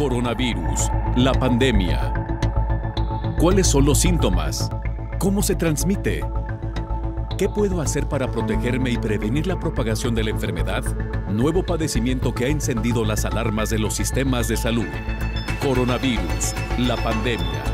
coronavirus, la pandemia. ¿Cuáles son los síntomas? ¿Cómo se transmite? ¿Qué puedo hacer para protegerme y prevenir la propagación de la enfermedad? Nuevo padecimiento que ha encendido las alarmas de los sistemas de salud. Coronavirus, la pandemia.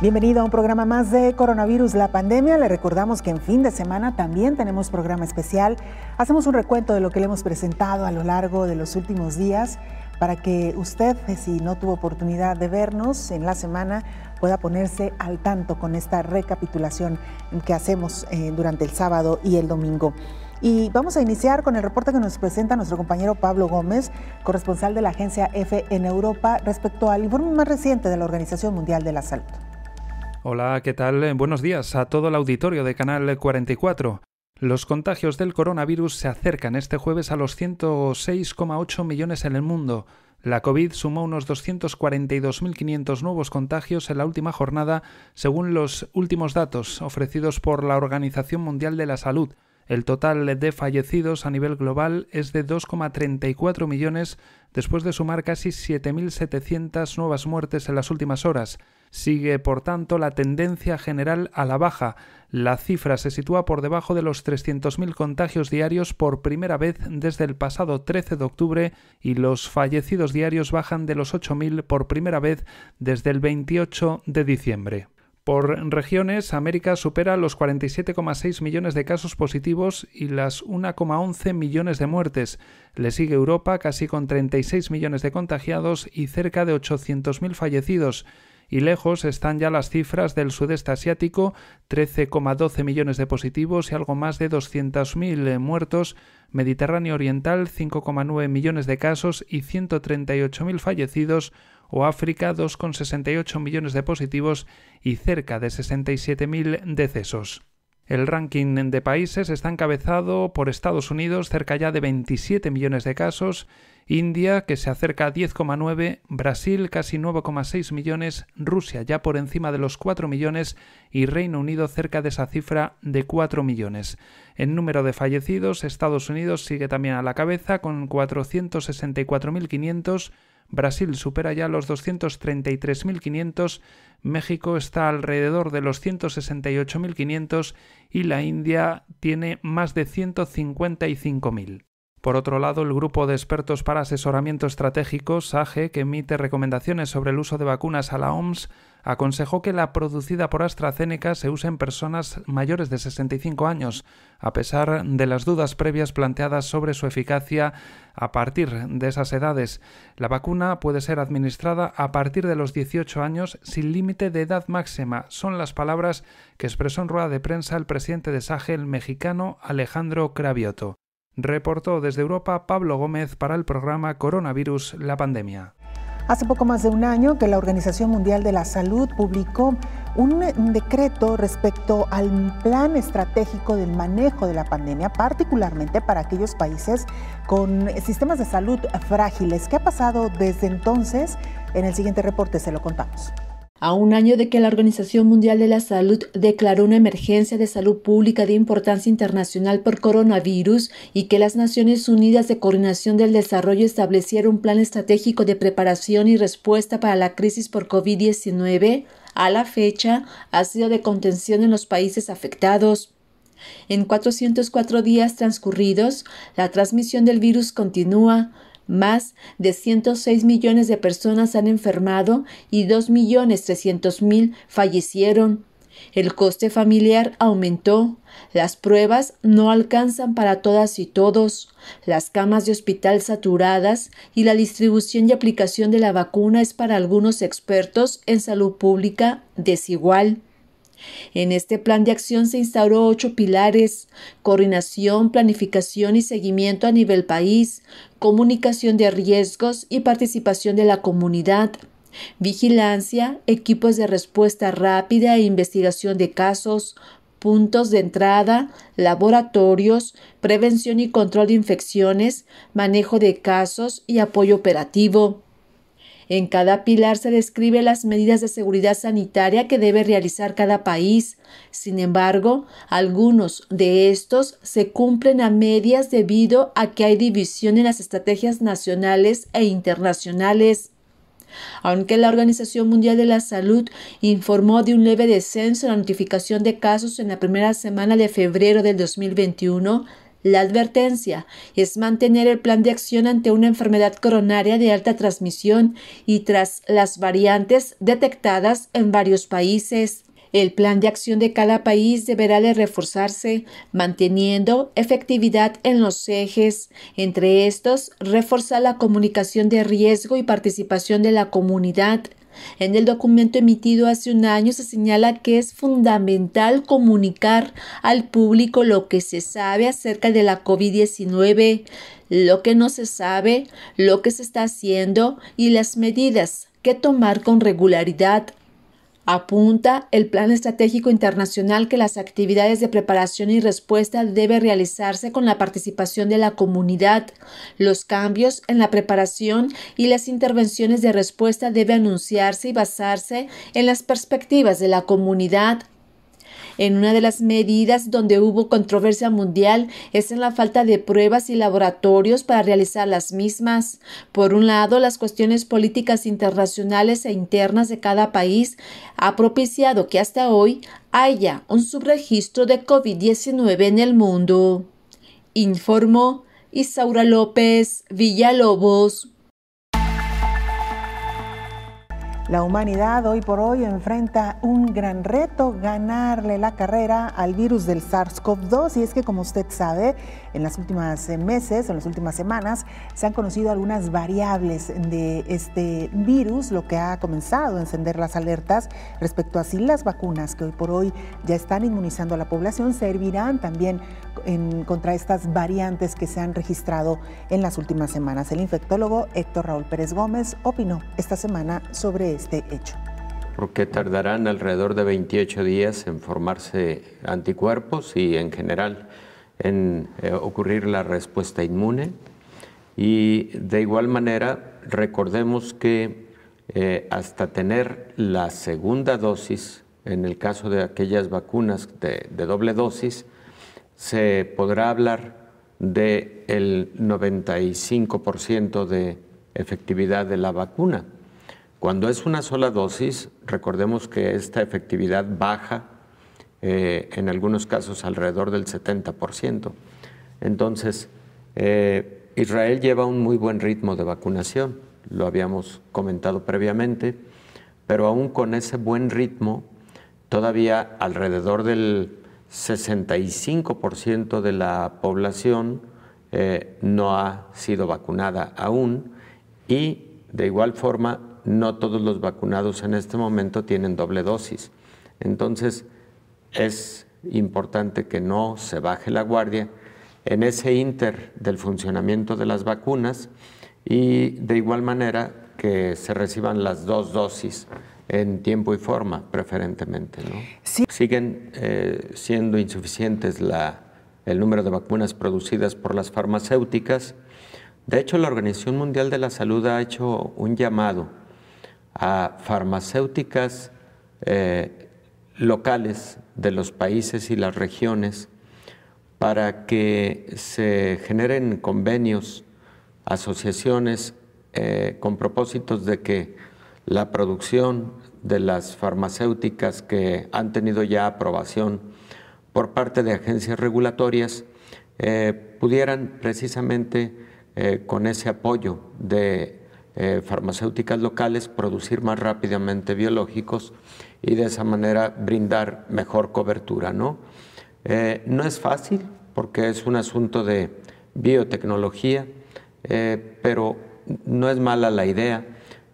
Bienvenido a un programa más de Coronavirus, la pandemia. Le recordamos que en fin de semana también tenemos programa especial. Hacemos un recuento de lo que le hemos presentado a lo largo de los últimos días para que usted, si no tuvo oportunidad de vernos en la semana, pueda ponerse al tanto con esta recapitulación que hacemos eh, durante el sábado y el domingo. Y vamos a iniciar con el reporte que nos presenta nuestro compañero Pablo Gómez, corresponsal de la agencia EFE en Europa, respecto al informe más reciente de la Organización Mundial de la Salud. Hola, ¿qué tal? Eh, buenos días a todo el auditorio de Canal 44. Los contagios del coronavirus se acercan este jueves a los 106,8 millones en el mundo. La COVID sumó unos 242.500 nuevos contagios en la última jornada, según los últimos datos ofrecidos por la Organización Mundial de la Salud. El total de fallecidos a nivel global es de 2,34 millones, después de sumar casi 7.700 nuevas muertes en las últimas horas. Sigue, por tanto, la tendencia general a la baja. La cifra se sitúa por debajo de los 300.000 contagios diarios por primera vez desde el pasado 13 de octubre y los fallecidos diarios bajan de los 8.000 por primera vez desde el 28 de diciembre. Por regiones, América supera los 47,6 millones de casos positivos y las 1,11 millones de muertes. Le sigue Europa casi con 36 millones de contagiados y cerca de 800.000 fallecidos y lejos están ya las cifras del sudeste asiático, 13,12 millones de positivos y algo más de 200.000 muertos, Mediterráneo Oriental 5,9 millones de casos y 138.000 fallecidos, o África 2,68 millones de positivos y cerca de 67.000 decesos. El ranking de países está encabezado por Estados Unidos, cerca ya de 27 millones de casos, India, que se acerca a 10,9, Brasil casi 9,6 millones, Rusia ya por encima de los 4 millones y Reino Unido cerca de esa cifra de 4 millones. En número de fallecidos, Estados Unidos sigue también a la cabeza con 464.500, Brasil supera ya los 233.500, México está alrededor de los 168.500 y la India tiene más de 155.000. Por otro lado, el grupo de expertos para asesoramiento estratégico, SAGE, que emite recomendaciones sobre el uso de vacunas a la OMS, aconsejó que la producida por AstraZeneca se use en personas mayores de 65 años, a pesar de las dudas previas planteadas sobre su eficacia a partir de esas edades. La vacuna puede ser administrada a partir de los 18 años sin límite de edad máxima. Son las palabras que expresó en rueda de prensa el presidente de SAGE, el mexicano Alejandro Cravioto reportó desde Europa Pablo Gómez para el programa Coronavirus, la pandemia. Hace poco más de un año que la Organización Mundial de la Salud publicó un decreto respecto al plan estratégico del manejo de la pandemia, particularmente para aquellos países con sistemas de salud frágiles. ¿Qué ha pasado desde entonces? En el siguiente reporte se lo contamos. A un año de que la Organización Mundial de la Salud declaró una emergencia de salud pública de importancia internacional por coronavirus y que las Naciones Unidas de Coordinación del Desarrollo establecieron un plan estratégico de preparación y respuesta para la crisis por COVID-19, a la fecha ha sido de contención en los países afectados. En 404 días transcurridos, la transmisión del virus continúa, más de 106 millones de personas han enfermado y 2.300.000 fallecieron. El coste familiar aumentó. Las pruebas no alcanzan para todas y todos. Las camas de hospital saturadas y la distribución y aplicación de la vacuna es para algunos expertos en salud pública desigual. En este plan de acción se instauró ocho pilares, coordinación, planificación y seguimiento a nivel país, comunicación de riesgos y participación de la comunidad, vigilancia, equipos de respuesta rápida e investigación de casos, puntos de entrada, laboratorios, prevención y control de infecciones, manejo de casos y apoyo operativo. En cada pilar se describe las medidas de seguridad sanitaria que debe realizar cada país. Sin embargo, algunos de estos se cumplen a medias debido a que hay división en las estrategias nacionales e internacionales. Aunque la Organización Mundial de la Salud informó de un leve descenso en la notificación de casos en la primera semana de febrero del 2021, la advertencia es mantener el plan de acción ante una enfermedad coronaria de alta transmisión y tras las variantes detectadas en varios países. El plan de acción de cada país deberá reforzarse, manteniendo efectividad en los ejes. Entre estos, reforzar la comunicación de riesgo y participación de la comunidad, en el documento emitido hace un año se señala que es fundamental comunicar al público lo que se sabe acerca de la COVID-19, lo que no se sabe, lo que se está haciendo y las medidas que tomar con regularidad Apunta el Plan Estratégico Internacional que las actividades de preparación y respuesta deben realizarse con la participación de la comunidad. Los cambios en la preparación y las intervenciones de respuesta deben anunciarse y basarse en las perspectivas de la comunidad en una de las medidas donde hubo controversia mundial es en la falta de pruebas y laboratorios para realizar las mismas. Por un lado, las cuestiones políticas internacionales e internas de cada país ha propiciado que hasta hoy haya un subregistro de COVID-19 en el mundo. Informó Isaura López Villalobos. La humanidad hoy por hoy enfrenta un gran reto, ganarle la carrera al virus del SARS-CoV-2. Y es que, como usted sabe, en las últimas eh, meses, en las últimas semanas, se han conocido algunas variables de este virus, lo que ha comenzado a encender las alertas respecto a si las vacunas que hoy por hoy ya están inmunizando a la población servirán también contra estas variantes que se han registrado en las últimas semanas. El infectólogo Héctor Raúl Pérez Gómez opinó esta semana sobre este hecho? Porque tardarán alrededor de 28 días en formarse anticuerpos y en general en eh, ocurrir la respuesta inmune. Y de igual manera, recordemos que eh, hasta tener la segunda dosis, en el caso de aquellas vacunas de, doble dosis, se podrá hablar del el 95% de efectividad de la vacuna. Cuando es una sola dosis, recordemos que esta efectividad baja eh, en algunos casos alrededor del 70%. Entonces, eh, Israel lleva un muy buen ritmo de vacunación, lo habíamos comentado previamente, pero aún con ese buen ritmo, todavía alrededor del 65% de la población eh, no ha sido vacunada aún y de igual forma no todos los vacunados en este momento tienen doble dosis. Entonces, es importante que no se baje la guardia en ese inter del funcionamiento de las vacunas y de igual manera que se reciban las dos dosis en tiempo y forma, preferentemente. ¿no? Siguen eh, siendo insuficientes el número de vacunas producidas por las farmacéuticas. De hecho, la Organización Mundial de la Salud ha hecho un llamado a farmacéuticas eh, locales de los países y las regiones para que se generen convenios, asociaciones eh, con propósitos de que la producción de las farmacéuticas que han tenido ya aprobación por parte de agencias regulatorias eh, pudieran precisamente con ese apoyo de eh, farmacéuticas locales, producir más rápidamente biológicos y de esa manera brindar mejor cobertura. No, eh, no es fácil porque es un asunto de biotecnología, eh, pero no es mala la idea.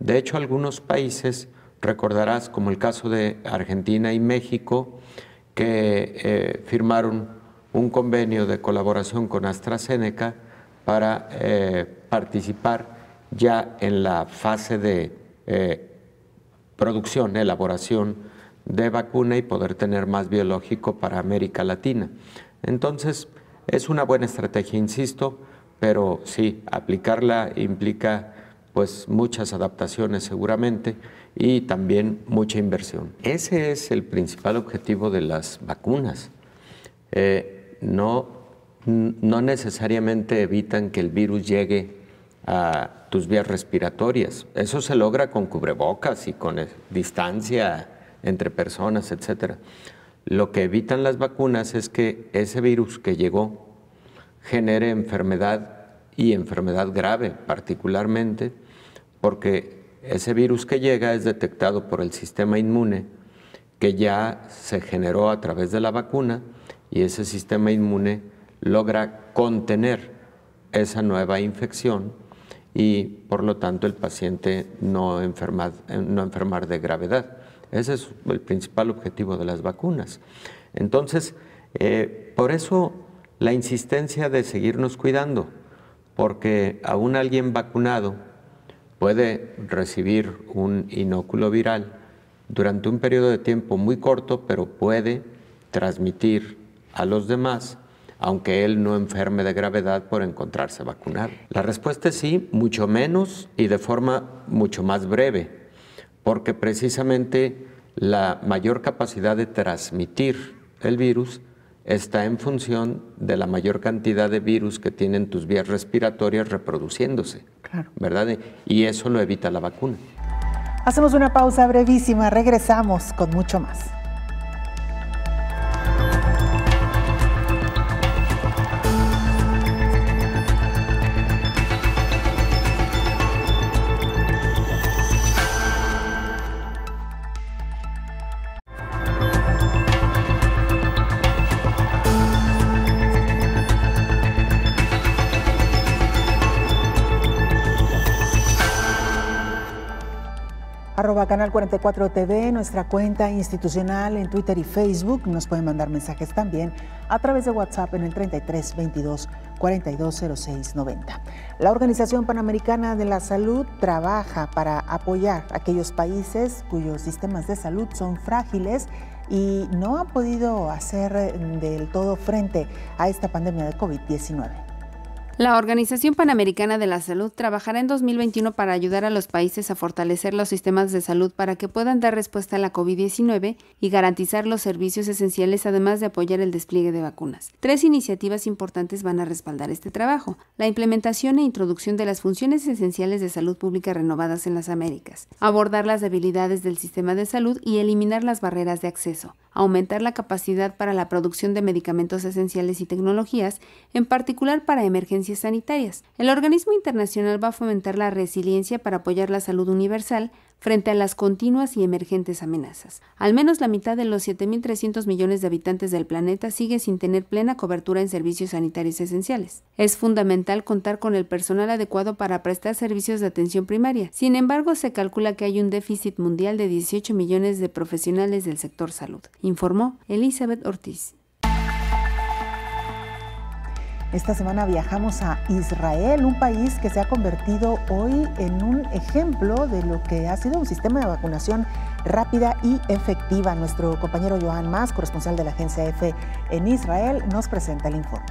De hecho, algunos países, recordarás como el caso de Argentina y México, que firmaron un convenio de colaboración con AstraZeneca para participar ya en la fase de eh, producción, elaboración de vacuna y poder tener más biológico para América Latina. Entonces, es una buena estrategia, insisto, pero sí, aplicarla implica pues muchas adaptaciones seguramente y también mucha inversión. Ese es el principal objetivo de las vacunas. Eh, no necesariamente evitan que el virus llegue a tus vías respiratorias. Eso se logra con cubrebocas y con eh, distancia entre personas, etc. Lo que evitan las vacunas es que ese virus que llegó genere enfermedad y enfermedad grave particularmente, porque ese virus que llega es detectado por el sistema inmune que ya se generó a través de la vacuna y ese sistema inmune logra contener esa nueva infección y por lo tanto el paciente eh, no enfermar, de gravedad. Ese es el principal objetivo de las vacunas. Entonces, eh, por eso la insistencia de seguirnos cuidando, porque aún alguien vacunado puede recibir un inóculo viral durante un periodo de tiempo muy corto, pero puede transmitir a los demás aunque él no enferme de gravedad por encontrarse vacunado? La respuesta es sí, mucho menos y de forma mucho más breve, porque precisamente la mayor capacidad de transmitir el virus está en función de la mayor cantidad de virus que tienen tus vías respiratorias reproduciéndose. Claro. ¿Verdad? Y eso lo evita la vacuna. Hacemos una pausa brevísima, regresamos con mucho más. Canal 44 TV, nuestra cuenta institucional en Twitter y Facebook. Nos pueden mandar mensajes también a través de WhatsApp en el 33 22 06 90. La Organización Panamericana de la Salud trabaja para apoyar aquellos países cuyos sistemas de salud son frágiles y no han podido hacer del todo frente a esta pandemia de COVID-19. La Organización Panamericana de la Salud trabajará en 2021 para ayudar a los países a fortalecer los sistemas de salud para que puedan dar respuesta a la COVID-19 y garantizar los servicios esenciales, además de apoyar el despliegue de vacunas. Tres iniciativas importantes van a respaldar este trabajo. La implementación e introducción de las funciones esenciales de salud pública renovadas en las Américas, abordar las debilidades del sistema de salud y eliminar las barreras de acceso, aumentar la capacidad para la producción de medicamentos esenciales y tecnologías, en particular para emergencias sanitarias. El organismo internacional va a fomentar la resiliencia para apoyar la salud universal frente a las continuas y emergentes amenazas. Al menos la mitad de los 7.300 millones de habitantes del planeta sigue sin tener plena cobertura en servicios sanitarios esenciales. Es fundamental contar con el personal adecuado para prestar servicios de atención primaria. Sin embargo, se calcula que hay un déficit mundial de 18 millones de profesionales del sector salud, informó Elizabeth Ortiz. Esta semana viajamos a Israel, un país que se ha convertido hoy en un ejemplo de lo que ha sido un sistema de vacunación rápida y efectiva. Nuestro compañero Joan Más, corresponsal de la agencia EFE en Israel, nos presenta el informe.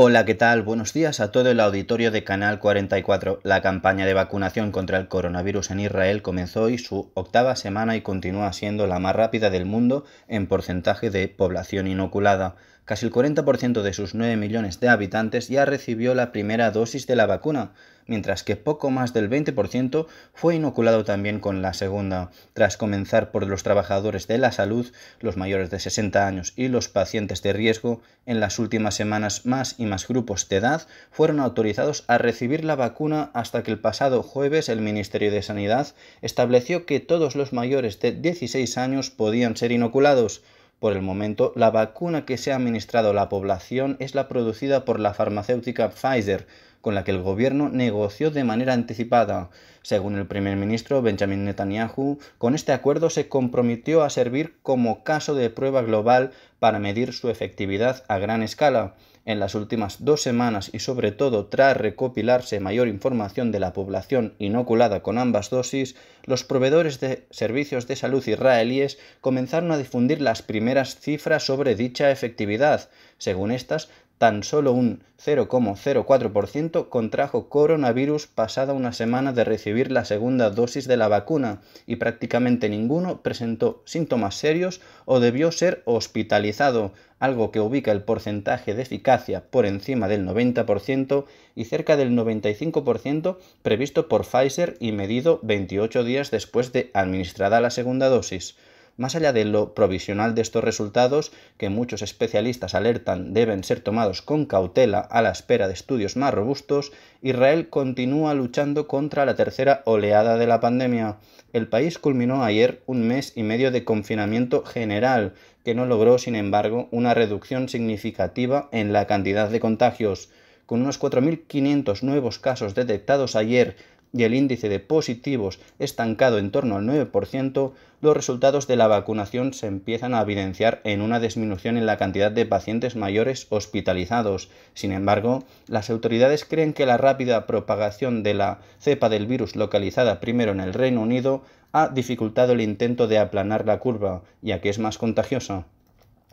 Hola, ¿qué tal? Buenos días a todo el auditorio de Canal 44. La campaña de vacunación contra el coronavirus en Israel comenzó hoy su octava semana y continúa siendo la más rápida del mundo en porcentaje de población inoculada. Casi el 40% de sus 9 millones de habitantes ya recibió la primera dosis de la vacuna mientras que poco más del 20% fue inoculado también con la segunda, tras comenzar por los trabajadores de la salud, los mayores de 60 años y los pacientes de riesgo, en las últimas semanas más y más grupos de edad fueron autorizados a recibir la vacuna hasta que el pasado jueves el Ministerio de Sanidad estableció que todos los mayores de 16 años podían ser inoculados. Por el momento, la vacuna que se ha administrado a la población es la producida por la farmacéutica Pfizer, con la que el gobierno negoció de manera anticipada. Según el primer ministro Benjamin Netanyahu, con este acuerdo se comprometió a servir como caso de prueba global para medir su efectividad a gran escala. En las últimas dos semanas y sobre todo tras recopilarse mayor información de la población inoculada con ambas dosis, los proveedores de servicios de salud israelíes comenzaron a difundir las primeras cifras sobre dicha efectividad. Según estas, tan solo un 0,04% contrajo coronavirus pasada una semana de recibir la segunda dosis de la vacuna y prácticamente ninguno presentó síntomas serios o debió ser hospitalizado, algo que ubica el porcentaje de eficacia por encima del 90% y cerca del 95% previsto por Pfizer y medido 28 días después de administrada la segunda dosis. Más allá de lo provisional de estos resultados, que muchos especialistas alertan deben ser tomados con cautela a la espera de estudios más robustos, Israel continúa luchando contra la tercera oleada de la pandemia. El país culminó ayer un mes y medio de confinamiento general, que no logró, sin embargo, una reducción significativa en la cantidad de contagios. Con unos 4.500 nuevos casos detectados ayer y el índice de positivos estancado en torno al 9%, los resultados de la vacunación se empiezan a evidenciar en una disminución en la cantidad de pacientes mayores hospitalizados. Sin embargo, las autoridades creen que la rápida propagación de la cepa del virus localizada primero en el Reino Unido ha dificultado el intento de aplanar la curva, ya que es más contagiosa.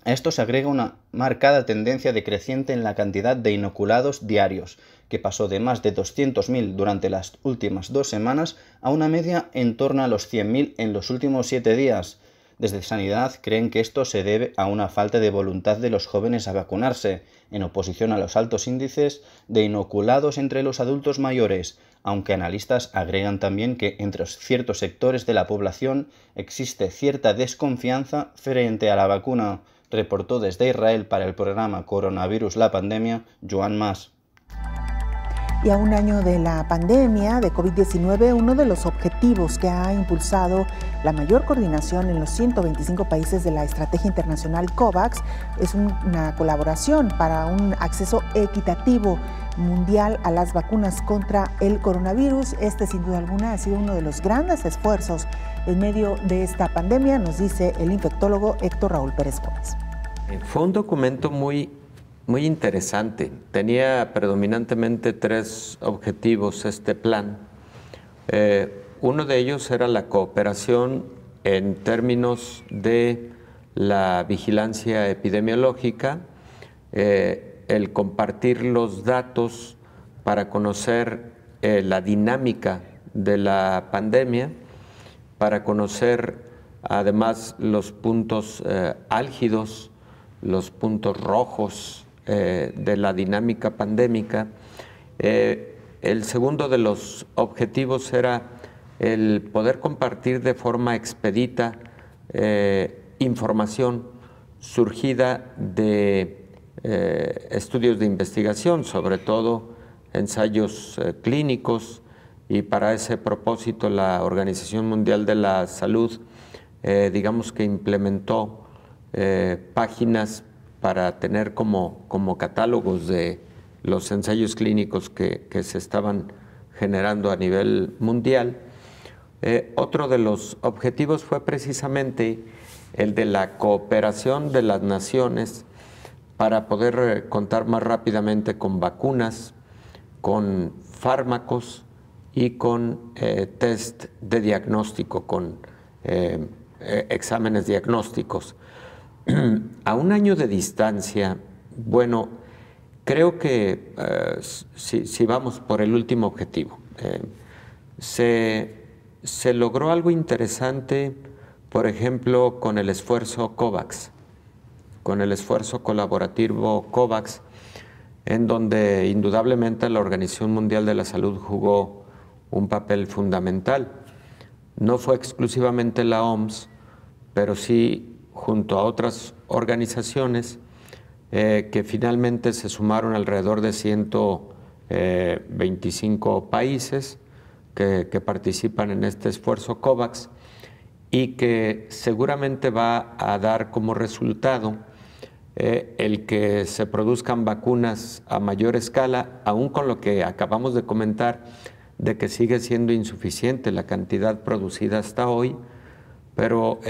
A esto se agrega una marcada tendencia decreciente en la cantidad de inoculados diarios, pasó de más de 200.000 durante las últimas dos semanas a una media en torno a los 100.000 en los últimos siete días. Desde Sanidad creen que esto se debe a una falta de voluntad de los jóvenes a vacunarse, en oposición a los altos índices de inoculados entre los adultos mayores, aunque analistas agregan también que entre ciertos sectores de la población existe cierta desconfianza frente a la vacuna, reportó desde Israel para el programa Coronavirus la pandemia Joan Mas. Y a un año de la pandemia de COVID-19, uno de los objetivos que ha impulsado la mayor coordinación en los 125 países de la Estrategia Internacional COVAX es una colaboración para un acceso equitativo mundial a las vacunas contra el coronavirus. Este sin duda alguna ha sido uno de los grandes esfuerzos en medio de esta pandemia, nos dice el infectólogo Héctor Raúl Pérez Gómez. Eh, fue un documento muy muy interesante. Tenía predominantemente tres objetivos este plan. Eh, uno de ellos era la cooperación en términos de la vigilancia epidemiológica, eh, el compartir los datos para conocer eh, la dinámica de la pandemia, para conocer además los puntos álgidos, los puntos rojos, eh, de la dinámica pandémica. Eh, el segundo de los objetivos era el poder compartir de forma expedita eh, información surgida de estudios de investigación, sobre todo ensayos clínicos, y para ese propósito la Organización Mundial de la Salud, digamos que implementó páginas para tener como, catálogos de los ensayos clínicos que, se estaban generando a nivel mundial. Eh, otro de los objetivos fue precisamente el de la cooperación de las naciones para poder eh, contar más rápidamente con vacunas, con fármacos y con eh, test de diagnóstico, con exámenes diagnósticos. a un año de distancia, bueno, creo que eh, si, vamos por el último objetivo, eh, se, se, logró algo interesante, por ejemplo, con el esfuerzo COVAX, con el esfuerzo colaborativo COVAX, en donde indudablemente la Organización Mundial de la Salud jugó un papel fundamental. No fue exclusivamente la OMS, pero sí junto a otras organizaciones eh, que finalmente se sumaron alrededor de 125 eh, países que, participan en este esfuerzo COVAX y que seguramente va a dar como resultado eh, el que se produzcan vacunas a mayor escala, aún con lo que acabamos de comentar de que sigue siendo insuficiente la cantidad producida hasta hoy, pero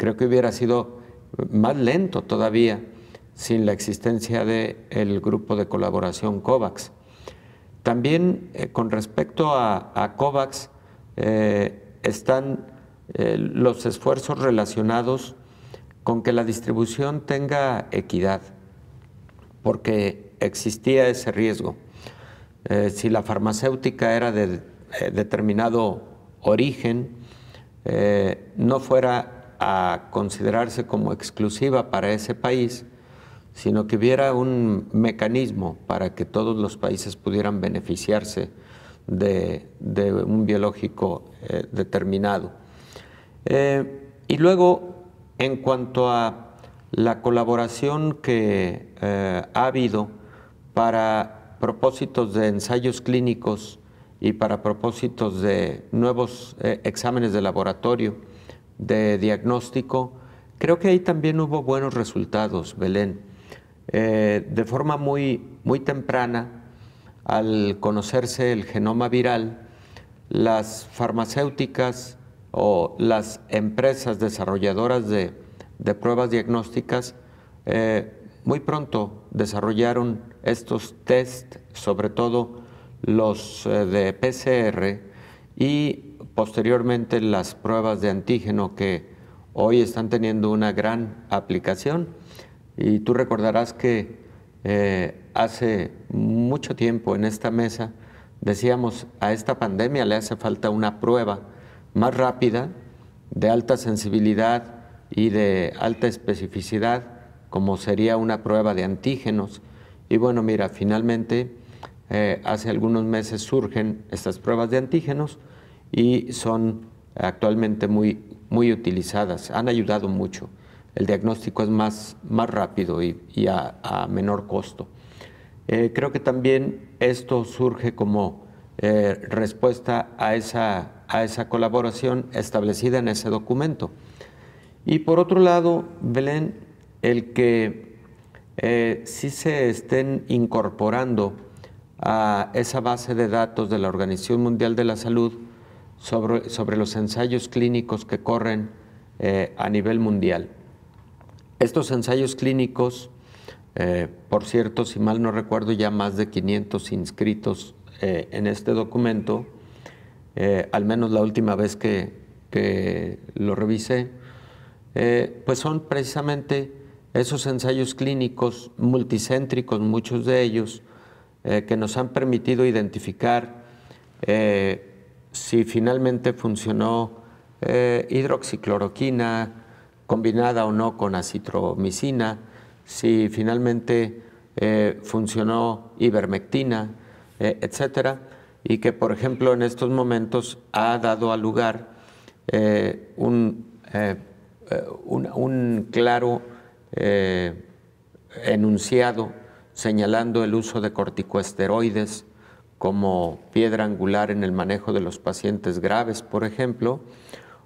creo que hubiera sido más lento todavía sin la existencia del grupo de colaboración COVAX. También eh, con respecto a, COVAX eh, están eh, los esfuerzos relacionados con que la distribución tenga equidad, porque existía ese riesgo. si la farmacéutica era de determinado origen, no fuera a considerarse como exclusiva para ese país, sino que hubiera un mecanismo para que todos los países pudieran beneficiarse de, un biológico eh, determinado. Eh, y luego, en cuanto a la colaboración que eh, ha habido para propósitos de ensayos clínicos y para propósitos de nuevos exámenes de laboratorio, de diagnóstico, creo que ahí también hubo buenos resultados, Belén. Eh, de forma muy, muy temprana, al conocerse el genoma viral, las farmacéuticas o las empresas desarrolladoras de, pruebas diagnósticas eh, muy pronto desarrollaron estos test, sobre todo los eh, de PCR, y posteriormente las pruebas de antígeno que hoy están teniendo una gran aplicación. Y tú recordarás que eh, hace mucho tiempo en esta mesa decíamos, a esta pandemia le hace falta una prueba más rápida, de alta sensibilidad y de alta especificidad, como sería una prueba de antígenos. Y bueno, mira, finalmente, eh, hace algunos meses surgen estas pruebas de antígenos y son actualmente muy, muy utilizadas, han ayudado mucho. El diagnóstico es más, más rápido y, a, menor costo. Eh, creo que también esto surge como eh, respuesta a esa, a esa colaboración establecida en ese documento. Y por otro lado, Belén, el que eh, sí se estén incorporando a esa base de datos de la Organización Mundial de la Salud, sobre, los ensayos clínicos que corren eh, a nivel mundial. Estos ensayos clínicos, eh, por cierto, si mal no recuerdo, ya más de 500 inscritos eh, en este documento, al menos la última vez que, lo revisé, pues son precisamente esos ensayos clínicos multicéntricos, muchos de ellos, que nos han permitido identificar si finalmente funcionó eh, hidroxicloroquina combinada o no con acitromicina, si finalmente eh, funcionó ivermectina, eh, etcétera, y que, por ejemplo, en estos momentos ha dado a lugar un, un, claro enunciado señalando el uso de corticosteroides como piedra angular en el manejo de los pacientes graves, por ejemplo,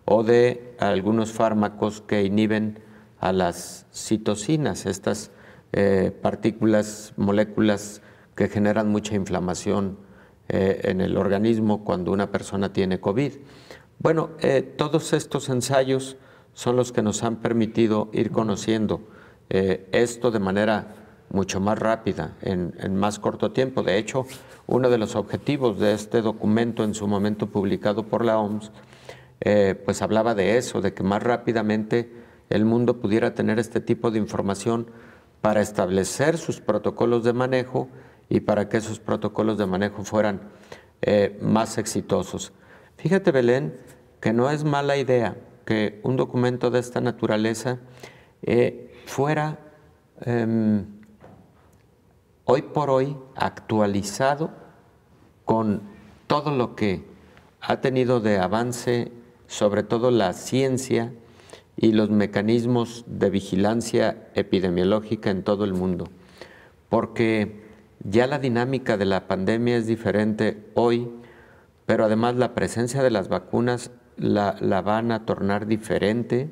o de algunos fármacos que inhiben a las citocinas, estas eh, partículas, moléculas que generan mucha inflamación eh, en el organismo cuando una persona tiene COVID. Bueno, eh, todos estos ensayos son los que nos han permitido ir conociendo esto de manera mucho más rápida, en, más corto tiempo. De hecho, uno de los objetivos de este documento en su momento publicado por la OMS, eh, pues hablaba de eso, de que más rápidamente el mundo pudiera tener este tipo de información para establecer sus protocolos de manejo y para que esos protocolos de manejo fueran eh, más exitosos. Fíjate, Belén, que no es mala idea que un documento de esta naturaleza eh, fuera em, hoy por hoy actualizado con todo lo que ha tenido de avance, sobre todo la ciencia y los mecanismos de vigilancia epidemiológica en todo el mundo. Porque ya la dinámica de la pandemia es diferente hoy, pero además la presencia de las vacunas la, van a tornar diferente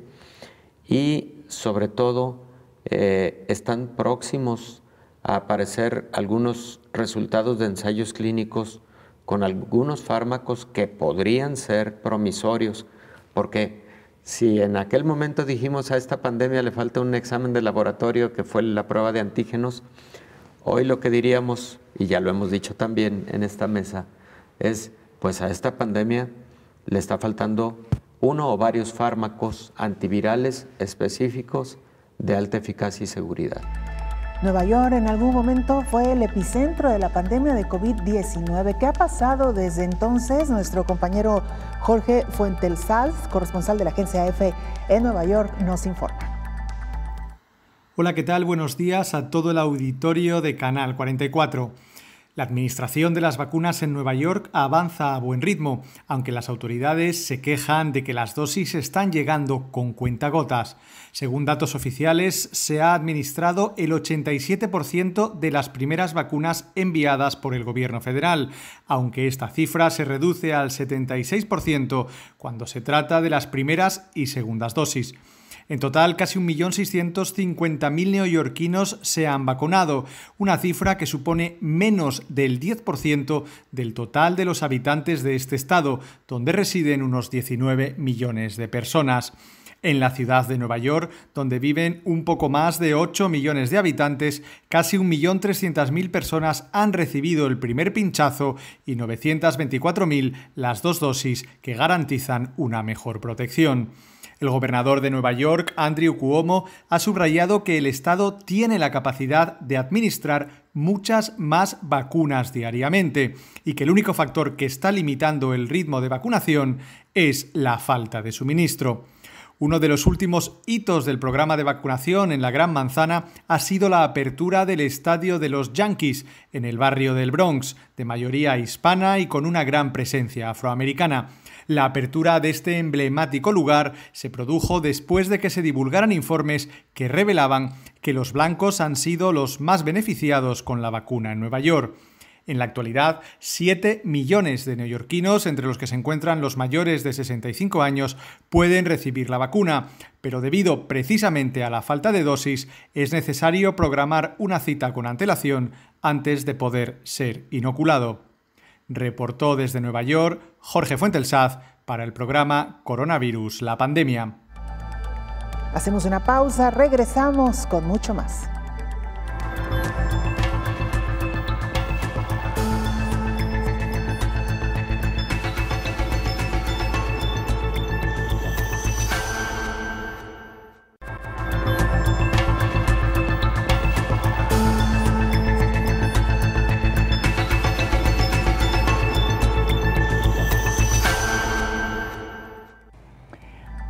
y sobre todo eh, están próximos a aparecer algunos resultados de ensayos clínicos con algunos fármacos que podrían ser promisorios, porque si en aquel momento dijimos a esta pandemia le falta un examen de laboratorio que fue la prueba de antígenos, hoy lo que diríamos, y ya lo hemos dicho también en esta mesa, es pues a esta pandemia le está faltando uno o varios fármacos antivirales específicos de alta eficacia y seguridad. Nueva York en algún momento fue el epicentro de la pandemia de COVID-19. ¿Qué ha pasado desde entonces? Nuestro compañero Jorge Fuentelsals, corresponsal de la agencia EFE en Nueva York, nos informa. Hola, ¿qué tal? Buenos días a todo el auditorio de Canal 44. La administración de las vacunas en Nueva York avanza a buen ritmo, aunque las autoridades se quejan de que las dosis están llegando con cuentagotas. Según datos oficiales, se ha administrado el 87% de las primeras vacunas enviadas por el gobierno federal, aunque esta cifra se reduce al 76% cuando se trata de las primeras y segundas dosis. En total, casi 1.650.000 neoyorquinos se han vacunado, una cifra que supone menos del 10% del total de los habitantes de este estado, donde residen unos 19 millones de personas. En la ciudad de Nueva York, donde viven un poco más de 8 millones de habitantes, casi 1.300.000 personas han recibido el primer pinchazo y 924.000 las dos dosis que garantizan una mejor protección. El gobernador de Nueva York, Andrew Cuomo, ha subrayado que el Estado tiene la capacidad de administrar muchas más vacunas diariamente y que el único factor que está limitando el ritmo de vacunación es la falta de suministro. Uno de los últimos hitos del programa de vacunación en la Gran Manzana ha sido la apertura del estadio de los Yankees en el barrio del Bronx, de mayoría hispana y con una gran presencia afroamericana. La apertura de este emblemático lugar se produjo después de que se divulgaran informes que revelaban que los blancos han sido los más beneficiados con la vacuna en Nueva York. En la actualidad, 7 millones de neoyorquinos, entre los que se encuentran los mayores de 65 años, pueden recibir la vacuna, pero debido precisamente a la falta de dosis, es necesario programar una cita con antelación antes de poder ser inoculado reportó desde Nueva York Jorge Fuentelsaz para el programa Coronavirus, la pandemia. Hacemos una pausa, regresamos con mucho más.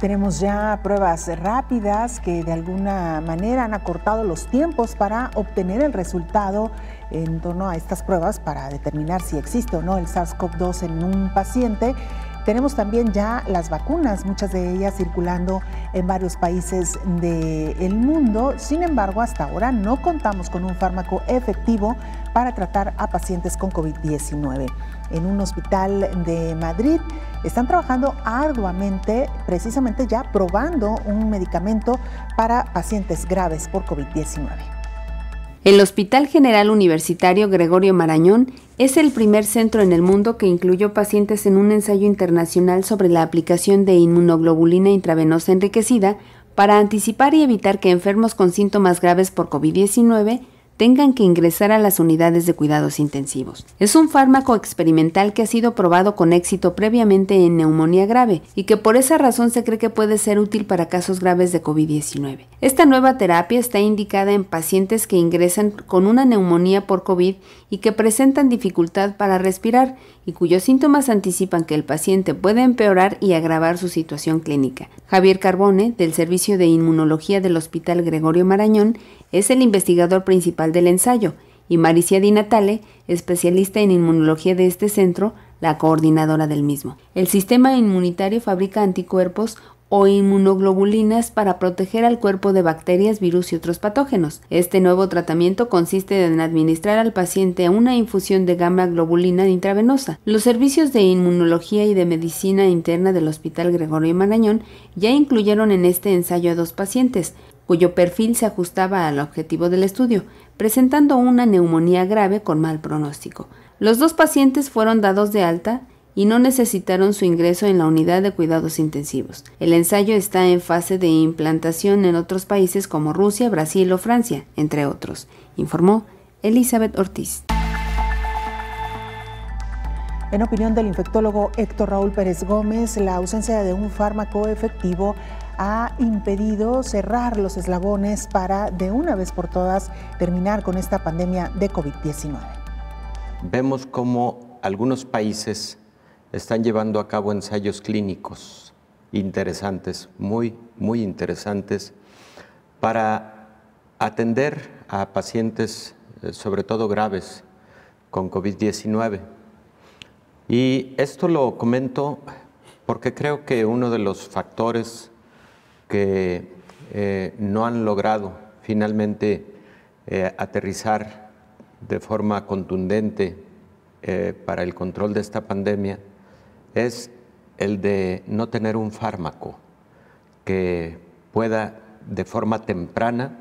Tenemos ya pruebas rápidas que de alguna manera han acortado los tiempos para obtener el resultado en torno a estas pruebas para determinar si existe o no el SARS-CoV-2 en un paciente. Tenemos también ya las vacunas, muchas de ellas circulando en varios países del mundo. Sin embargo, hasta ahora no contamos con un fármaco efectivo para tratar a pacientes con COVID-19. En un hospital de Madrid están trabajando arduamente, precisamente ya probando un medicamento para pacientes graves por COVID-19. El Hospital General Universitario Gregorio Marañón es el primer centro en el mundo que incluyó pacientes en un ensayo internacional sobre la aplicación de inmunoglobulina intravenosa enriquecida para anticipar y evitar que enfermos con síntomas graves por COVID-19 tengan que ingresar a las unidades de cuidados intensivos. Es un fármaco experimental que ha sido probado con éxito previamente en neumonía grave y que por esa razón se cree que puede ser útil para casos graves de COVID-19. Esta nueva terapia está indicada en pacientes que ingresan con una neumonía por COVID y que presentan dificultad para respirar y cuyos síntomas anticipan que el paciente puede empeorar y agravar su situación clínica. Javier Carbone, del Servicio de Inmunología del Hospital Gregorio Marañón, es el investigador principal del ensayo, y Maricia Di Natale, especialista en inmunología de este centro, la coordinadora del mismo. El sistema inmunitario fabrica anticuerpos o inmunoglobulinas para proteger al cuerpo de bacterias, virus y otros patógenos. Este nuevo tratamiento consiste en administrar al paciente una infusión de gamma globulina intravenosa. Los servicios de inmunología y de medicina interna del Hospital Gregorio Marañón ya incluyeron en este ensayo a dos pacientes, cuyo perfil se ajustaba al objetivo del estudio, presentando una neumonía grave con mal pronóstico. Los dos pacientes fueron dados de alta y no necesitaron su ingreso en la unidad de cuidados intensivos. El ensayo está en fase de implantación en otros países como Rusia, Brasil o Francia, entre otros, informó Elizabeth Ortiz. En opinión del infectólogo Héctor Raúl Pérez Gómez, la ausencia de un fármaco efectivo ha impedido cerrar los eslabones para de una vez por todas terminar con esta pandemia de COVID-19. Vemos como algunos países están llevando a cabo ensayos clínicos interesantes, muy, muy interesantes, para atender a pacientes, eh, sobre todo graves, con COVID-19. Y esto lo comento porque creo que uno de los factores que eh, no han logrado finalmente eh, aterrizar de forma contundente eh, para el control de esta pandemia es el de no tener un fármaco que pueda de forma temprana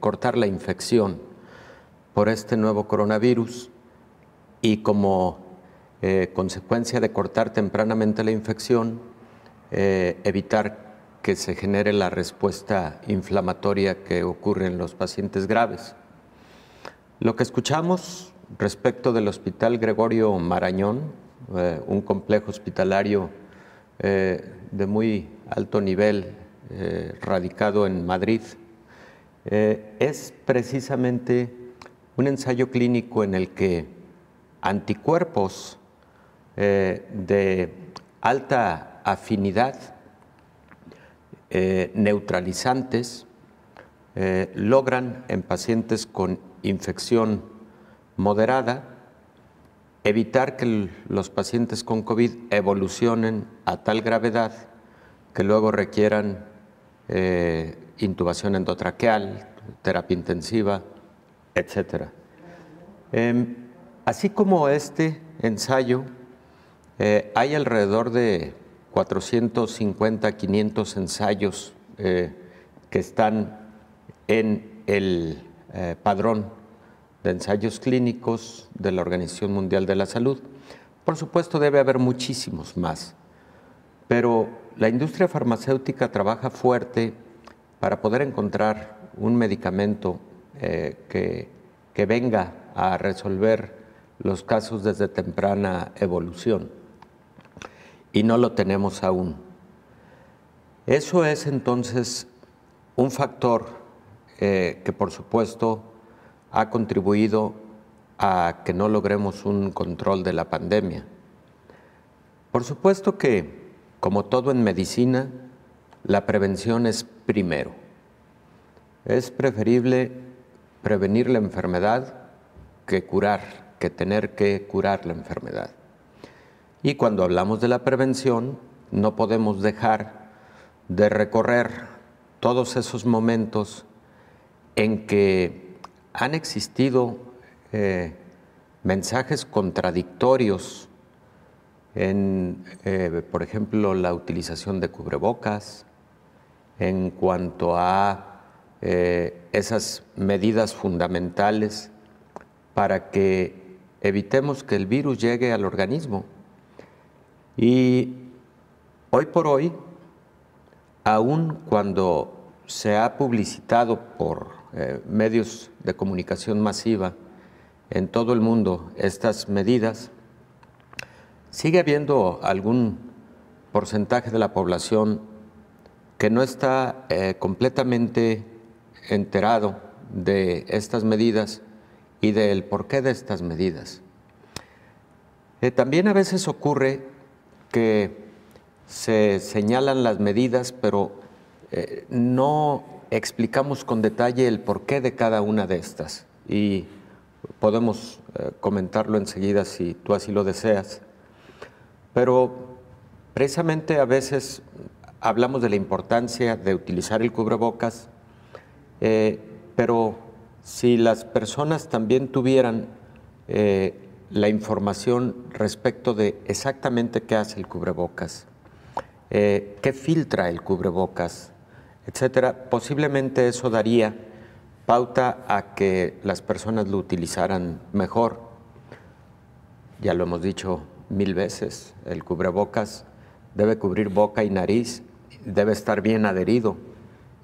cortar la infección por este nuevo coronavirus y como consecuencia de cortar tempranamente la infección, eh, evitar que se genere la respuesta inflamatoria que ocurre en los pacientes graves. Lo que escuchamos respecto del Hospital Gregorio Marañón, eh, un complejo hospitalario eh, de muy alto nivel radicado en Madrid, es precisamente un ensayo clínico en el que anticuerpos de alta afinidad, eh, neutralizantes, eh, logran en pacientes con infección moderada evitar que los pacientes con COVID evolucionen a tal gravedad que luego requieran eh, intubación endotraqueal, terapia intensiva, etc. Em, así como este ensayo, hay alrededor de 450, 500 ensayos eh, que están en el eh, padrón de ensayos clínicos de la Organización Mundial de la Salud. Por supuesto, debe haber muchísimos más, pero la industria farmacéutica trabaja fuerte para poder encontrar un medicamento eh, que venga a resolver los casos desde temprana evolución y no lo tenemos aún. Eso es entonces un factor eh, que por supuesto ha contribuido a que no logremos un control de la pandemia. Por supuesto que, como todo en medicina, la prevención es primero. Es preferible prevenir la enfermedad que curar, que tener que curar la enfermedad. Y cuando hablamos de la prevención, no podemos dejar de recorrer todos esos momentos en que han existido eh, mensajes contradictorios en, eh, por ejemplo, la utilización de cubrebocas, en cuanto a eh, esas medidas fundamentales para que evitemos que el virus llegue al organismo. Y hoy por hoy, aun cuando se ha publicitado por eh, medios de comunicación masiva en todo el mundo estas medidas, sigue habiendo algún porcentaje de la población que no está eh, completamente enterado de estas medidas y del porqué de estas medidas. Eh, también a veces ocurre que se señalan las medidas, pero eh, no explicamos con detalle el porqué de cada una de estas. Y podemos eh, comentarlo enseguida si tú así lo deseas. Pero precisamente a veces hablamos de la importancia de utilizar el cubrebocas, eh, pero si las personas también tuvieran la información respecto de exactamente qué hace el cubrebocas, eh, qué filtra el cubrebocas, etcétera. Posiblemente eso daría pauta a que las personas lo utilizaran mejor. Ya lo hemos dicho mil veces, el cubrebocas debe cubrir boca y nariz, debe estar bien adherido.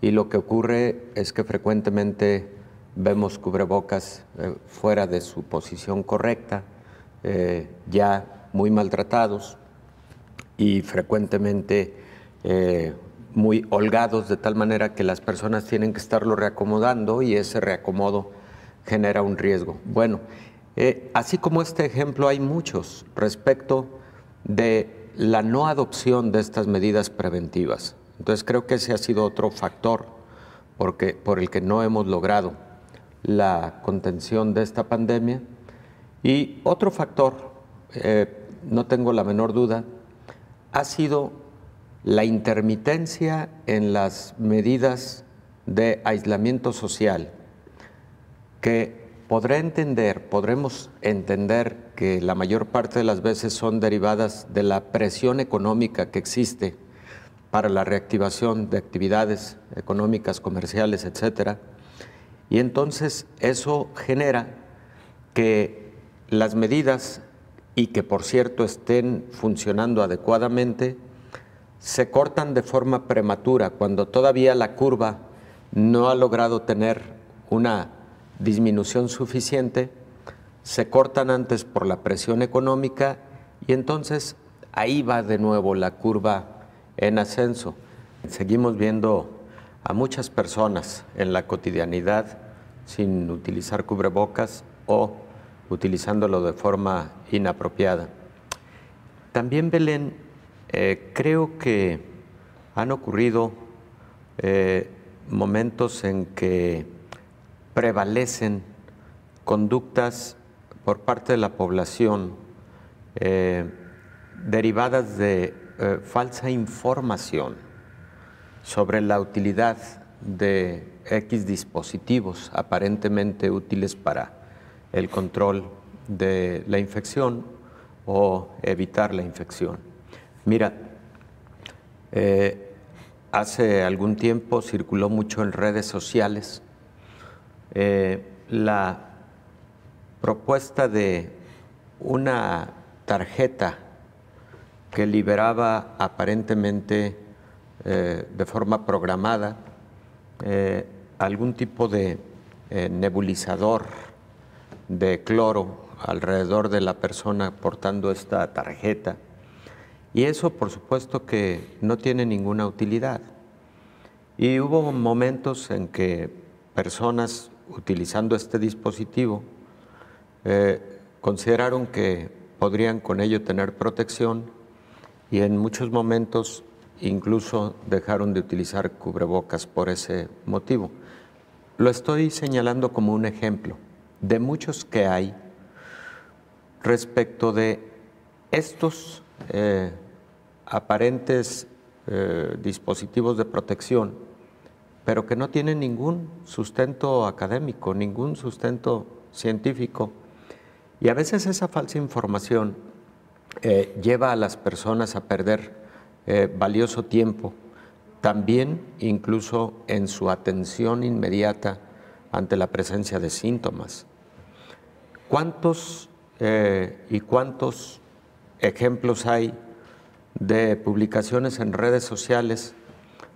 Y lo que ocurre es que frecuentemente vemos cubrebocas eh, fuera de su posición correcta eh, ya muy maltratados y frecuentemente eh, muy holgados de tal manera que las personas tienen que estarlo reacomodando y ese reacomodo genera un riesgo. Bueno, eh, así como este ejemplo hay muchos respecto de la no adopción de estas medidas preventivas. Entonces creo que ese ha sido otro factor porque, por el que no hemos logrado la contención de esta pandemia y otro factor, eh, no tengo la menor duda, ha sido la intermitencia en las medidas de aislamiento social, que podré entender, podremos entender que la mayor parte de las veces son derivadas de la presión económica que existe para la reactivación de actividades económicas, comerciales, etc. Y entonces eso genera que las medidas y que por cierto estén funcionando adecuadamente, se cortan de forma prematura cuando todavía la curva no ha logrado tener una disminución suficiente, se cortan antes por la presión económica y entonces ahí va de nuevo la curva en ascenso. Seguimos viendo a muchas personas en la cotidianidad sin utilizar cubrebocas o utilizándolo de forma inapropiada. También, Belén, eh, creo que han ocurrido eh, momentos en que prevalecen conductas por parte de la población eh, derivadas de falsa información sobre la utilidad de X dispositivos aparentemente útiles para el control de la infección o evitar la infección. Mira, eh, hace algún tiempo circuló mucho en redes sociales eh, la propuesta de una tarjeta que liberaba aparentemente eh, de forma programada algún tipo de nebulizador de cloro alrededor de la persona portando esta tarjeta. Y eso por supuesto que no tiene ninguna utilidad. Y hubo momentos en que personas utilizando este dispositivo eh, consideraron que podrían con ello tener protección y en muchos momentos incluso dejaron de utilizar cubrebocas por ese motivo. Lo estoy señalando como un ejemplo de muchos que hay respecto de estos eh, aparentes eh, dispositivos de protección, pero que no tienen ningún sustento académico, ningún sustento científico. Y a veces esa falsa información eh, lleva a las personas a perder valioso tiempo, también incluso en su atención inmediata ante la presencia de síntomas. ¿Cuántos eh, y cuántos ejemplos hay de publicaciones en redes sociales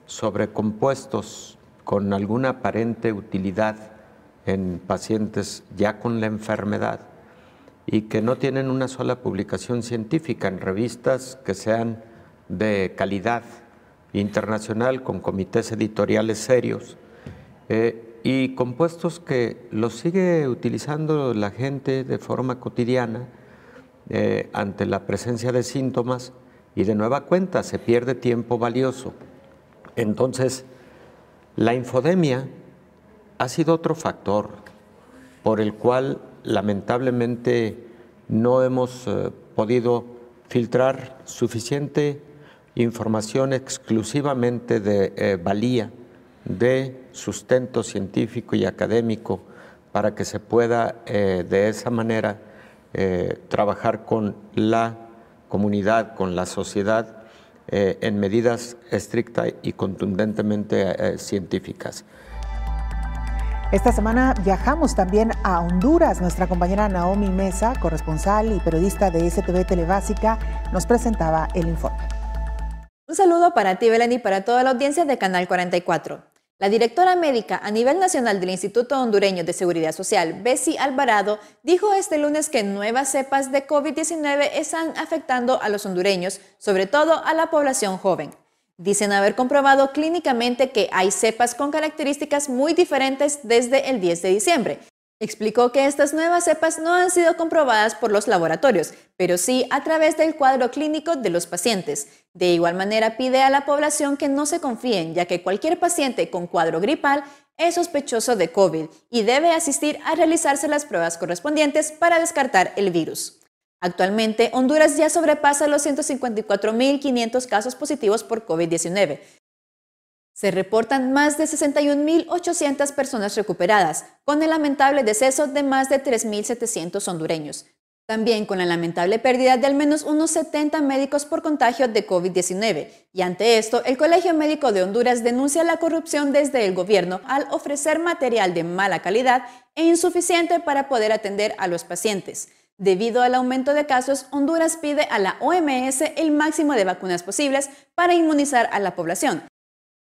sobre compuestos con alguna aparente utilidad en pacientes ya con la enfermedad y que no tienen una sola publicación científica en revistas que sean de calidad internacional con comités editoriales serios. Eh, y compuestos que los sigue utilizando la gente de forma cotidiana eh, ante la presencia de síntomas y de nueva cuenta se pierde tiempo valioso. Entonces, la infodemia ha sido otro factor por el cual lamentablemente no hemos eh, podido filtrar suficiente información exclusivamente de eh, valía de sustento científico y académico para que se pueda eh, de esa manera eh, trabajar con la comunidad, con la sociedad, eh, en medidas estrictas y contundentemente científicas. Esta semana viajamos también a Honduras. Nuestra compañera Naomi Mesa, corresponsal y periodista de STV Telebásica, nos presentaba el informe. Un saludo para ti, Belén, y para toda la audiencia de Canal 44. La directora médica a nivel nacional del Instituto Hondureño de Seguridad Social, Bessie Alvarado, dijo este lunes que nuevas cepas de COVID-19 están afectando a los hondureños, sobre todo a la población joven. Dicen haber comprobado clínicamente que hay cepas con características muy diferentes desde el 10 de diciembre, Explicó que estas nuevas cepas no han sido comprobadas por los laboratorios, pero sí a través del cuadro clínico de los pacientes. De igual manera, pide a la población que no se confíen, ya que cualquier paciente con cuadro gripal es sospechoso de COVID y debe asistir a realizarse las pruebas correspondientes para descartar el virus. Actualmente, Honduras ya sobrepasa los 154.500 casos positivos por COVID-19, se reportan más de 61.800 personas recuperadas, con el lamentable deceso de más de 3.700 hondureños. También con la lamentable pérdida de al menos unos 70 médicos por contagio de COVID-19. Y ante esto, el Colegio Médico de Honduras denuncia la corrupción desde el gobierno al ofrecer material de mala calidad e insuficiente para poder atender a los pacientes. Debido al aumento de casos, Honduras pide a la OMS el máximo de vacunas posibles para inmunizar a la población.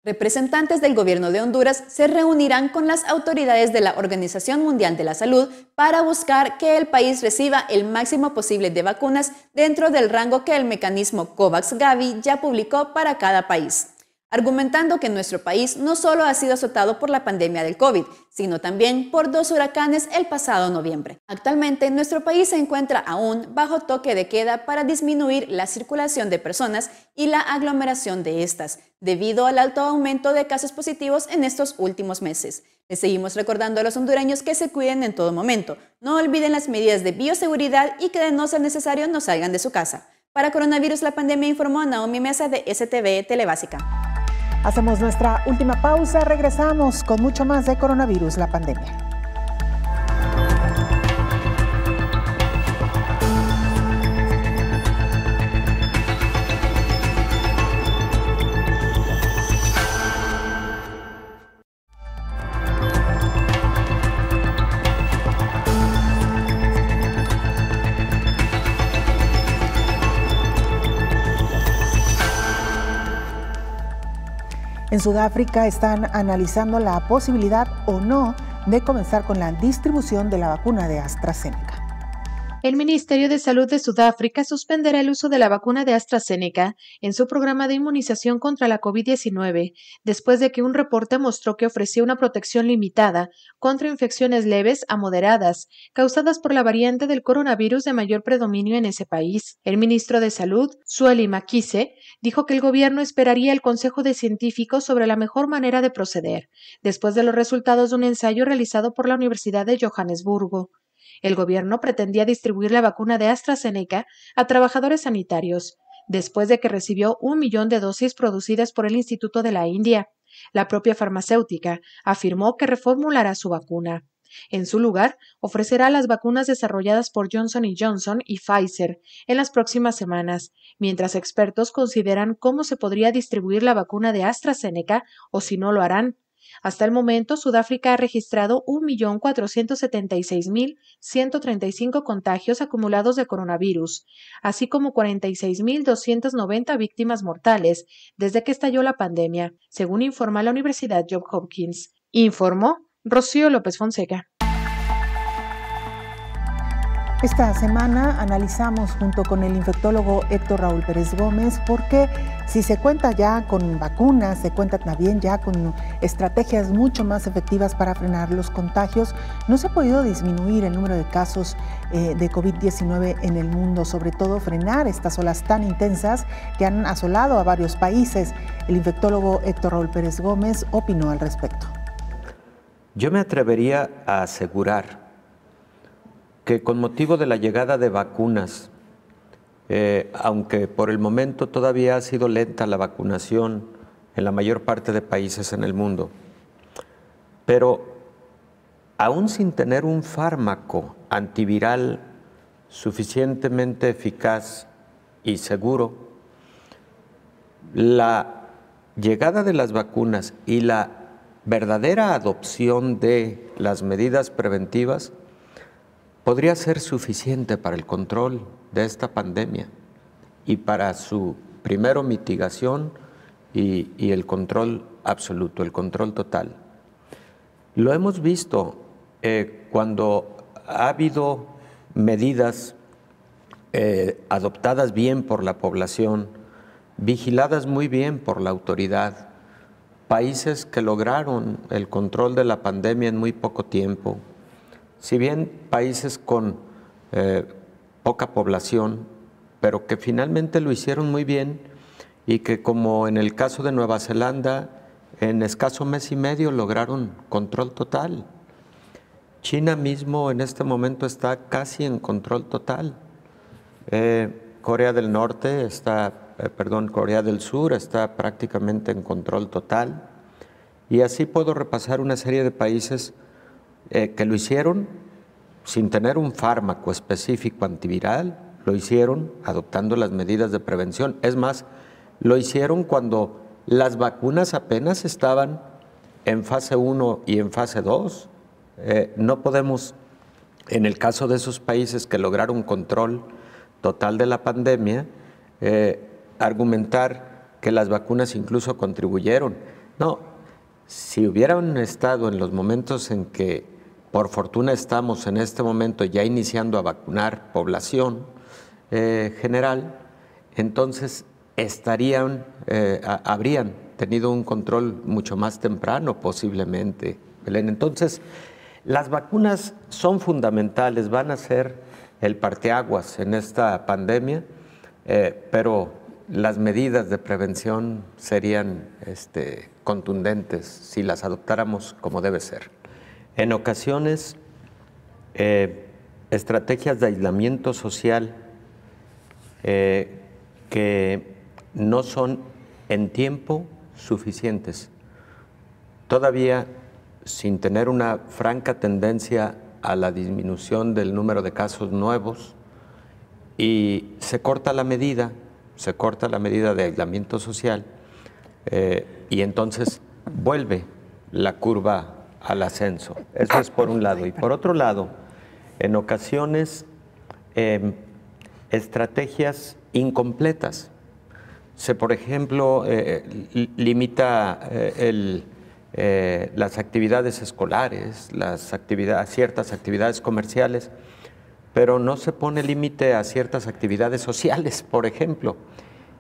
Representantes del gobierno de Honduras se reunirán con las autoridades de la Organización Mundial de la Salud para buscar que el país reciba el máximo posible de vacunas dentro del rango que el mecanismo COVAX-Gavi ya publicó para cada país, argumentando que nuestro país no solo ha sido azotado por la pandemia del COVID, sino también por dos huracanes el pasado noviembre. Actualmente, nuestro país se encuentra aún bajo toque de queda para disminuir la circulación de personas y la aglomeración de estas debido al alto aumento de casos positivos en estos últimos meses. Les seguimos recordando a los hondureños que se cuiden en todo momento, no olviden las medidas de bioseguridad y que de no ser necesario no salgan de su casa. Para coronavirus la pandemia informó Naomi Mesa de STV Telebásica. Hacemos nuestra última pausa, regresamos con mucho más de coronavirus la pandemia. En Sudáfrica están analizando la posibilidad o no de comenzar con la distribución de la vacuna de AstraZeneca. El Ministerio de Salud de Sudáfrica suspenderá el uso de la vacuna de AstraZeneca en su programa de inmunización contra la COVID-19, después de que un reporte mostró que ofrecía una protección limitada contra infecciones leves a moderadas causadas por la variante del coronavirus de mayor predominio en ese país. El ministro de Salud, Sueli Makise, dijo que el gobierno esperaría el consejo de científicos sobre la mejor manera de proceder, después de los resultados de un ensayo realizado por la Universidad de Johannesburgo. El gobierno pretendía distribuir la vacuna de AstraZeneca a trabajadores sanitarios, después de que recibió un millón de dosis producidas por el Instituto de la India. La propia farmacéutica afirmó que reformulará su vacuna. En su lugar, ofrecerá las vacunas desarrolladas por Johnson Johnson y Pfizer en las próximas semanas, mientras expertos consideran cómo se podría distribuir la vacuna de AstraZeneca o si no lo harán. Hasta el momento, Sudáfrica ha registrado 1.476.135 contagios acumulados de coronavirus, así como 46.290 víctimas mortales desde que estalló la pandemia, según informa la Universidad Johns Hopkins. Informó Rocío López Fonseca. Esta semana analizamos junto con el infectólogo Héctor Raúl Pérez Gómez porque si se cuenta ya con vacunas, se cuenta también ya con estrategias mucho más efectivas para frenar los contagios, no se ha podido disminuir el número de casos eh, de COVID-19 en el mundo, sobre todo frenar estas olas tan intensas que han asolado a varios países. El infectólogo Héctor Raúl Pérez Gómez opinó al respecto. Yo me atrevería a asegurar que con motivo de la llegada de vacunas, eh, aunque por el momento todavía ha sido lenta la vacunación en la mayor parte de países en el mundo, pero aún sin tener un fármaco antiviral suficientemente eficaz y seguro, la llegada de las vacunas y la verdadera adopción de las medidas preventivas podría ser suficiente para el control de esta pandemia y para su primero mitigación y, el control absoluto, el control total. Lo hemos visto eh, cuando ha habido medidas eh, adoptadas bien por la población, vigiladas muy bien por la autoridad, países que lograron el control de la pandemia en muy poco tiempo, si bien países con eh, poca población, pero que finalmente lo hicieron muy bien y que como en el caso de Nueva Zelanda, en escaso mes y medio lograron control total. China mismo en este momento está casi en control total. Eh, Corea del Norte está, eh, perdón, Corea del Sur está prácticamente en control total. Y así puedo repasar una serie de países eh, que lo hicieron sin tener un fármaco específico antiviral, lo hicieron adoptando las medidas de prevención. Es más, lo hicieron cuando las vacunas apenas estaban en fase 1 y en fase 2. Eh, no podemos, en el caso de esos países que lograron control total de la pandemia, eh, argumentar que las vacunas incluso contribuyeron. No, si hubieran estado en los momentos en que por fortuna estamos en este momento ya iniciando a vacunar población eh, general, entonces estarían, eh, habrían tenido un control mucho más temprano posiblemente, Belén. Entonces, las vacunas son fundamentales, van a ser el parteaguas en esta pandemia, eh, pero las medidas de prevención serían este, contundentes si las adoptáramos como debe ser. En ocasiones, eh, estrategias de aislamiento social eh, que no son en tiempo suficientes. Todavía sin tener una franca tendencia a la disminución del número de casos nuevos y se corta la medida, se corta la medida de aislamiento social eh, y entonces vuelve la curva al ascenso. Eso es por un lado. Y por otro lado, en ocasiones, em, estrategias incompletas. Se, por ejemplo, eh, limita eh, eh, las actividades escolares, las actividades, ciertas actividades comerciales, pero no se pone límite a ciertas actividades sociales, por ejemplo.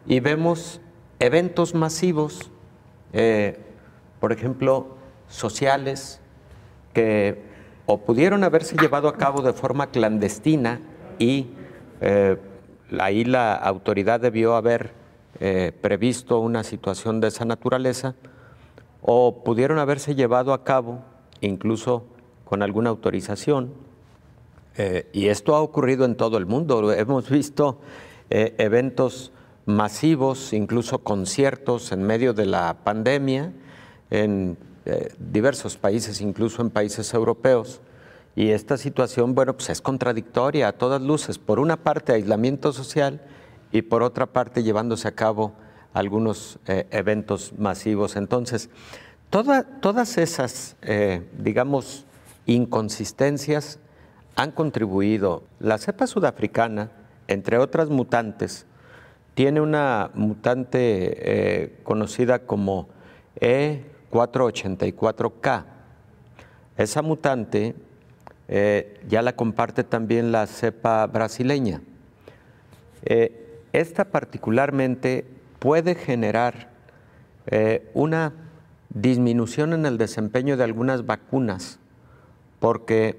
Y vemos eventos masivos, por ejemplo, sociales que o pudieron haberse llevado a cabo de forma clandestina y eh, ahí la autoridad debió haber eh, previsto una situación de esa naturaleza, o pudieron haberse llevado a cabo incluso con alguna autorización. Eh, y esto ha ocurrido en todo el mundo. Hemos visto eventos masivos, incluso conciertos en medio de la pandemia, en eh, diversos países, incluso en países europeos. Y esta situación, bueno, pues es contradictoria a todas luces. Por una parte, aislamiento social y por otra parte, llevándose a cabo algunos eh, eventos masivos. Entonces, todas esas, eh, digamos, inconsistencias han contribuido. La cepa sudafricana, entre otras mutantes, tiene una mutante conocida como E. 484K. Esa mutante eh, ya la comparte también la cepa brasileña. Eh, esta particularmente puede generar eh, una disminución en el desempeño de algunas vacunas porque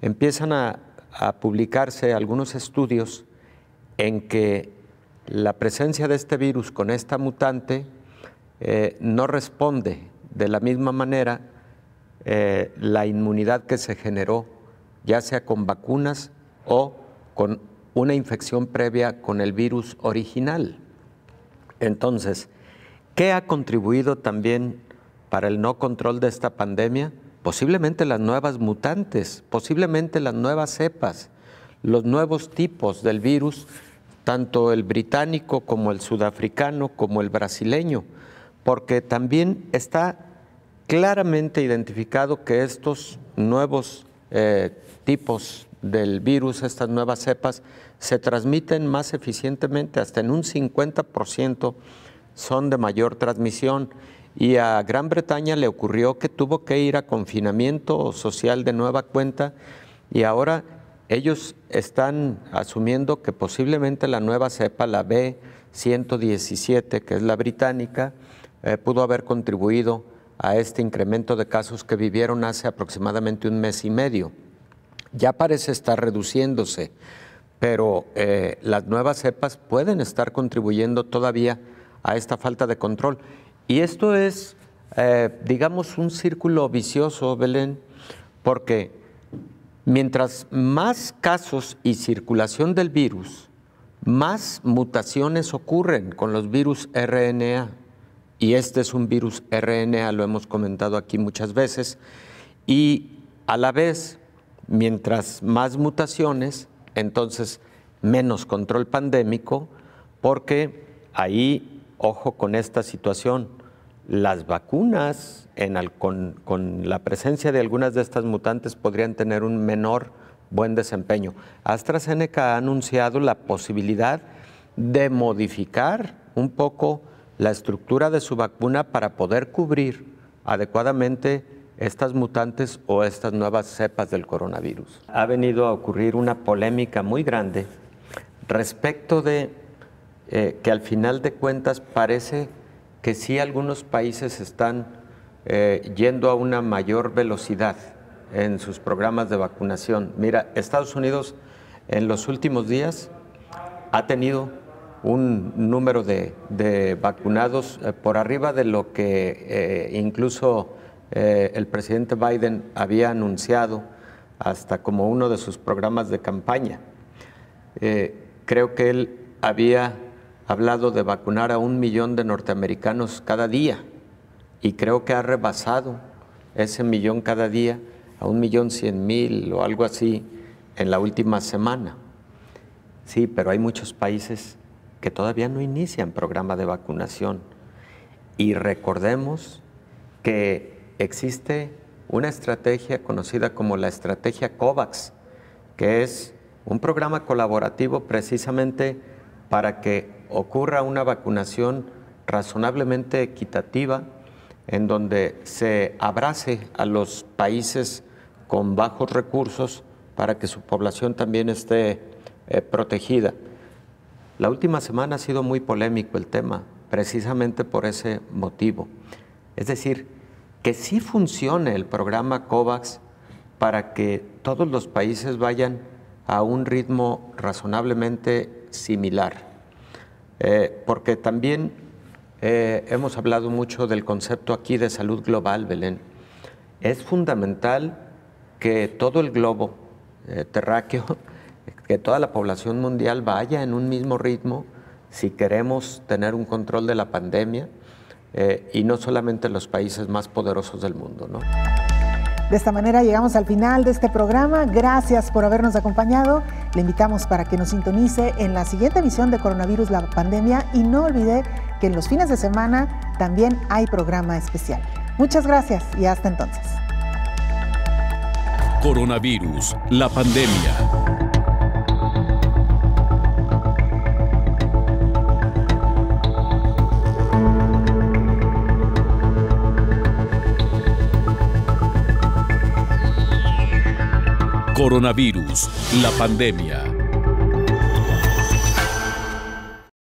empiezan a, publicarse algunos estudios en que la presencia de este virus con esta mutante no responde de la misma manera, eh, la inmunidad que se generó, ya sea con vacunas o con una infección previa con el virus original. Entonces, ¿qué ha contribuido también para el no control de esta pandemia? Posiblemente las nuevas mutantes, posiblemente las nuevas cepas, los nuevos tipos del virus, tanto el británico como el sudafricano como el brasileño porque también está claramente identificado que estos nuevos eh, tipos del virus, estas nuevas cepas, se transmiten más eficientemente, hasta en un 50% son de mayor transmisión. Y a Gran Bretaña le ocurrió que tuvo que ir a confinamiento social de nueva cuenta y ahora ellos están asumiendo que posiblemente la nueva cepa, la B117, que es la británica, eh, pudo haber contribuido a este incremento de casos que vivieron hace aproximadamente un mes y medio. Ya parece estar reduciéndose, pero eh, las nuevas cepas pueden estar contribuyendo todavía a esta falta de control. Y esto es, eh, digamos, un círculo vicioso, Belén, porque mientras más casos y circulación del virus, más mutaciones ocurren con los virus RNA y este es un virus RNA, lo hemos comentado aquí muchas veces, y a la vez, mientras más mutaciones, entonces menos control pandémico, porque ahí, ojo con esta situación, las vacunas con, la presencia de algunas de estas mutantes podrían tener un menor buen desempeño. AstraZeneca ha anunciado la posibilidad de modificar un poco la estructura de su vacuna para poder cubrir adecuadamente estas mutantes o estas nuevas cepas del coronavirus. Ha venido a ocurrir una polémica muy grande respecto de eh, que al final de cuentas parece que sí algunos países están eh, yendo a una mayor velocidad en sus programas de vacunación. Mira, Estados Unidos en los últimos días ha tenido un número de, vacunados eh, por arriba de lo que eh, incluso eh, el presidente Biden había anunciado hasta como uno de sus programas de campaña. creo que él había hablado de vacunar a un millón de norteamericanos cada día y creo que ha rebasado ese millón cada día a un millón cien mil o algo así en la última semana. Sí, pero hay muchos países que todavía no inician programa de vacunación. Y recordemos que existe una estrategia conocida como la estrategia COVAX, que es un programa colaborativo precisamente para que ocurra una vacunación razonablemente equitativa, en donde se abrace a los países con bajos recursos para que su población también esté eh, protegida. La última semana ha sido muy polémico el tema, precisamente por ese motivo. Es decir, que sí funcione el programa COVAX para que todos los países vayan a un ritmo razonablemente similar. Eh, porque también eh, hemos hablado mucho del concepto aquí de salud global, Belén. Es fundamental que todo el globo eh, terráqueo que toda la población mundial vaya en un mismo ritmo si queremos tener un control de la pandemia eh, y no solamente los países más poderosos del mundo. De esta manera llegamos al final de este programa. Gracias por habernos acompañado. Le invitamos para que nos sintonice en la siguiente emisión de Coronavirus la Pandemia y no olvide que en los fines de semana también hay programa especial. Muchas gracias y hasta entonces. Coronavirus, la pandemia. Coronavirus, la pandemia